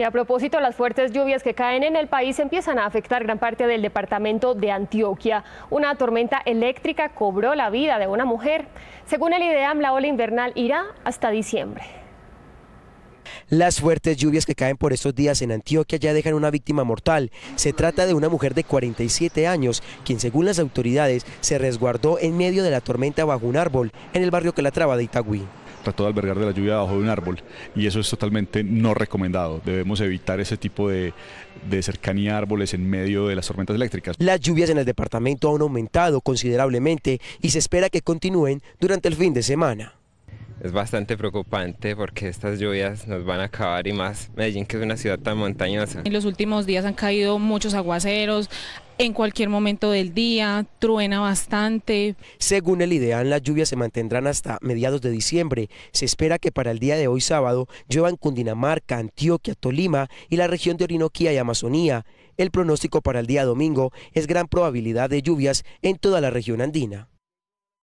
Y a propósito, las fuertes lluvias que caen en el país empiezan a afectar gran parte del departamento de Antioquia. Una tormenta eléctrica cobró la vida de una mujer. Según el IDEAM, la ola invernal irá hasta diciembre. Las fuertes lluvias que caen por estos días en Antioquia ya dejan una víctima mortal. Se trata de una mujer de 47 años, quien según las autoridades se resguardó en medio de la tormenta bajo un árbol en el barrio que la traba de Itagüí trató de albergar de la lluvia bajo de un árbol y eso es totalmente no recomendado. Debemos evitar ese tipo de, de cercanía a árboles en medio de las tormentas eléctricas. Las lluvias en el departamento han aumentado considerablemente y se espera que continúen durante el fin de semana. Es bastante preocupante porque estas lluvias nos van a acabar y más Medellín que es una ciudad tan montañosa. En los últimos días han caído muchos aguaceros, en cualquier momento del día, truena bastante. Según el ideal, las lluvias se mantendrán hasta mediados de diciembre. Se espera que para el día de hoy sábado llueva en Cundinamarca, Antioquia, Tolima y la región de Orinoquía y Amazonía. El pronóstico para el día domingo es gran probabilidad de lluvias en toda la región andina.